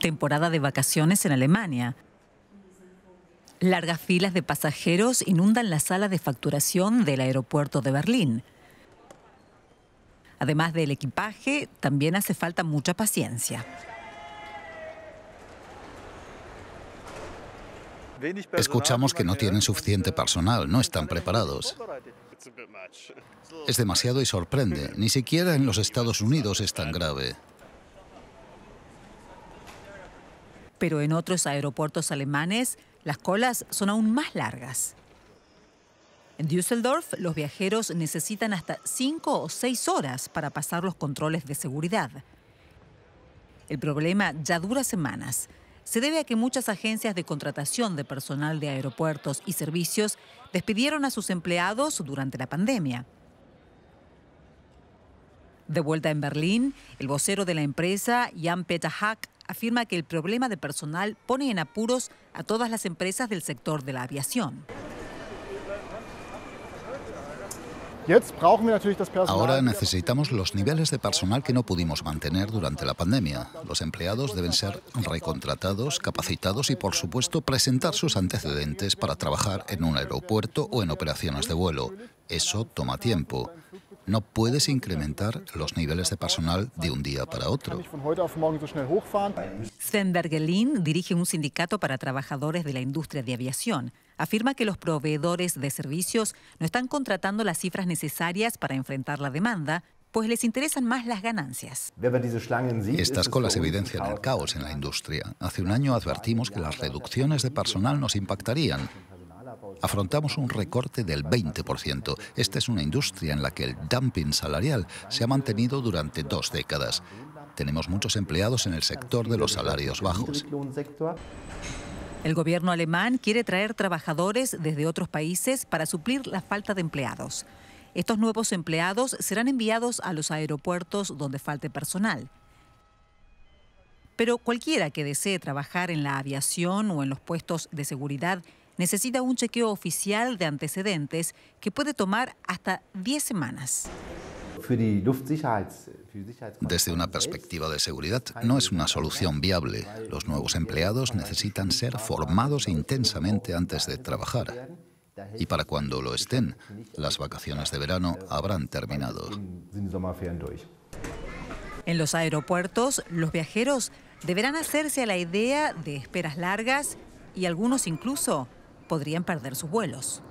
Temporada de vacaciones en Alemania. Largas filas de pasajeros inundan la sala de facturación del aeropuerto de Berlín. Además del equipaje, también hace falta mucha paciencia. Escuchamos que no tienen suficiente personal, no están preparados. Es demasiado y sorprende. Ni siquiera en los Estados Unidos es tan grave. pero en otros aeropuertos alemanes las colas son aún más largas. En Düsseldorf, los viajeros necesitan hasta cinco o seis horas para pasar los controles de seguridad. El problema ya dura semanas. Se debe a que muchas agencias de contratación de personal de aeropuertos y servicios despidieron a sus empleados durante la pandemia. De vuelta en Berlín, el vocero de la empresa, Jan Peter afirma que el problema de personal pone en apuros a todas las empresas del sector de la aviación. Ahora necesitamos los niveles de personal que no pudimos mantener durante la pandemia. Los empleados deben ser recontratados, capacitados y, por supuesto, presentar sus antecedentes para trabajar en un aeropuerto o en operaciones de vuelo. Eso toma tiempo. No puedes incrementar los niveles de personal de un día para otro. Bergelin dirige un sindicato para trabajadores de la industria de aviación. Afirma que los proveedores de servicios no están contratando las cifras necesarias para enfrentar la demanda, pues les interesan más las ganancias. Estas colas evidencian el caos en la industria. Hace un año advertimos que las reducciones de personal nos impactarían. Afrontamos un recorte del 20%. Esta es una industria en la que el dumping salarial se ha mantenido durante dos décadas. Tenemos muchos empleados en el sector de los salarios bajos. El gobierno alemán quiere traer trabajadores desde otros países para suplir la falta de empleados. Estos nuevos empleados serán enviados a los aeropuertos donde falte personal. Pero cualquiera que desee trabajar en la aviación o en los puestos de seguridad necesita un chequeo oficial de antecedentes que puede tomar hasta 10 semanas desde una perspectiva de seguridad no es una solución viable. Los nuevos empleados necesitan ser formados intensamente antes de trabajar. Y para cuando lo estén, las vacaciones de verano habrán terminado. En los aeropuertos, los viajeros deberán hacerse a la idea de esperas largas y algunos incluso podrían perder sus vuelos.